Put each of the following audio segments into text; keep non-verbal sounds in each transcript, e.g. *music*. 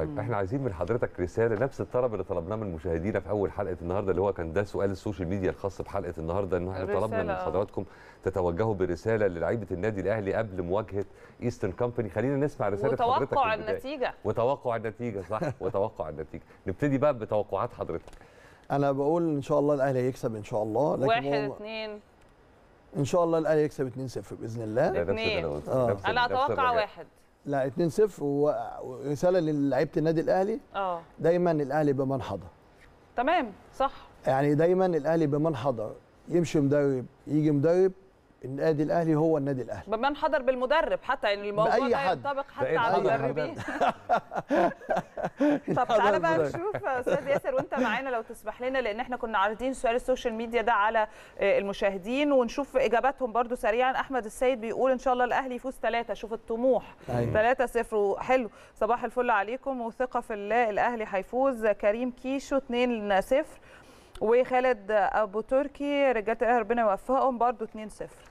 طيب احنا عايزين من حضرتك رساله نفس الطلب اللي طلبناه من مشاهدينا في اول حلقه النهارده اللي هو كان ده سؤال السوشيال ميديا الخاص بحلقه النهارده ان احنا طلبنا من آه. حضراتكم تتوجهوا برساله للعيبه النادي الاهلي قبل مواجهه ايسترن كومباني خلينا نسمع رساله وتوقع حضرتك وتوقع النتيجه وتوقع النتيجه صح *laughs* وتوقع النتيجه نبتدي بقى بتوقعات حضرتك انا بقول ان شاء الله الاهلي هيكسب ان شاء الله لكن واحد هو... اثنين ان شاء الله الاهلي يكسب 2-0 باذن الله اثنين آه. انا اتوقع واحد لا 2-0 ورساله للعيبه النادي الاهلي اه دايما الاهلي بمن حضر تمام صح يعني دايما الاهلي بمن حضر يمشي مدرب يجي مدرب النادي الاهلي هو النادي الاهلي بمن حضر بالمدرب حتى يعني الموضوع ده ينطبق حتى على المدربين *laughs* طب تعالى بقى نشوف استاذ ياسر وانت معانا لو تسمح لنا لان احنا كنا عارضين سؤال السوشيال ميديا ده على آه، المشاهدين ونشوف اجاباتهم برده سريعا احمد السيد بيقول ان شاء الله الاهلي يفوز ثلاثه شوف الطموح 3 أيوة. 0 حلو صباح الفل عليكم وثقه في الله الاهلي هيفوز كريم كيشو 2 0 وخالد ابو تركي رجاله الاهلي ربنا يوفقهم برده 2-0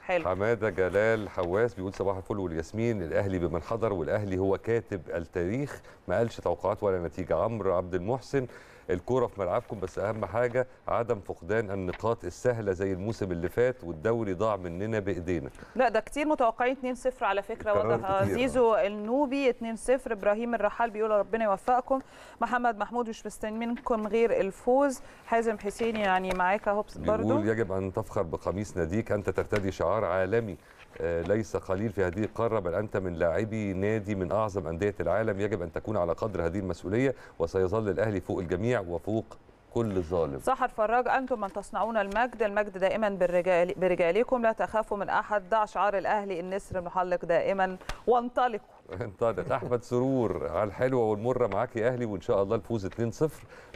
حلو حماده جلال حواس بيقول صباح الفل والياسمين الاهلي بمن حضر والاهلي هو كاتب التاريخ ما قالش توقعات ولا نتيجه عمرو عبد المحسن الكوره في ملعبكم بس اهم حاجه عدم فقدان النقاط السهله زي الموسم اللي فات والدوري ضاع مننا بايدينا لا ده كتير متوقعين 2-0 على فكره وجه زيزو النوبي 2-0 ابراهيم الرحال بيقول ربنا يوفقكم محمد محمود مش مستني منكم غير الفوز حازم حسين يعني معاك اهو برضه يجب ان تفخر بقميص ناديك انت ترتدي شعار عالمي آه، ليس قليل في هذه القارة بل أنت من لاعبي نادي من أعظم أندية العالم يجب أن تكون على قدر هذه المسؤولية وسيظل الأهلي فوق الجميع وفوق كل ظالم صح الفراج انتم من تصنعون المجد المجد دائما برجال برجالكم لا تخافوا من احد ضع شعار الاهلي النسر محلق دائما وانطلقوا طيب، انطلق احمد سرور على الحلوه والمره معاك يا اهلي وان شاء الله الفوز 2-0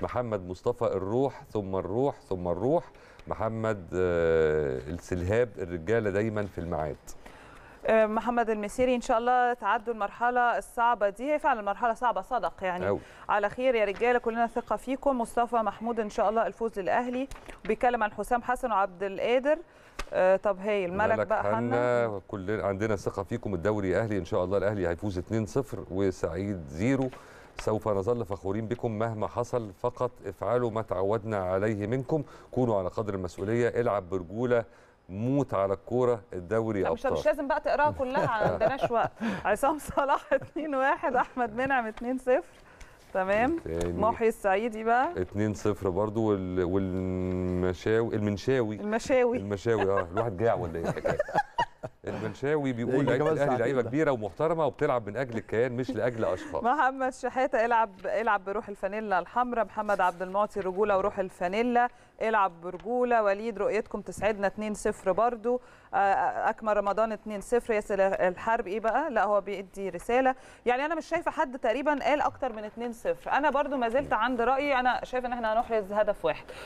محمد مصطفى الروح ثم الروح ثم الروح محمد آه، السلهاب الرجاله دايما في الميعاد آه، محمد المسيري ان شاء الله تعدوا المرحله الصعبه دي هي فعلا مرحله صعبه صدق يعني أو. على خير يا رجاله كلنا ثقه فيكم مصطفى محمود ان شاء الله الفوز للاهلي بيتكلم عن حسام حسن وعبد القادر آه، طب هي الملك بقى حنا كلنا عندنا ثقه فيكم الدوري اهلي ان شاء الله الاهلي هيفوز 2-0 وسعيد زيرو سوف نظل فخورين بكم مهما حصل فقط افعلوا ما تعودنا عليه منكم كونوا على قدر المسؤوليه العب برجوله موت على الكوره الدوري ابطال مش مش لازم بقى تقراها كلها ما عندناش وقت عصام صلاح 2-1 *laughs* احمد منعم 2-0 تمام محي السعيدي بقى 2 0 وال... والمشاوي المنشاوي المشاوي المشاوي اه الواحد جاع ولا ايه الحكايه *laughs* المنشاوي بيقول لعيبه الاهلي لعيبه كبيره ومحترمه وبتلعب من اجل الكيان مش لاجل اشخاص محمد شحاته العب العب بروح الفانيلا الحمراء محمد عبد المعطي رجوله وروح الفانيلا العب برجوله وليد رؤيتكم تسعدنا 2-0 برضو آه، آه، اكمل رمضان 2-0 ياسر الحرب ايه بقى لا هو بيدي رساله يعني انا مش شايفه حد تقريبا قال اكتر من 2-0 انا برضو ما زلت عند رايي انا شايفه ان احنا هنحرز هدف واحد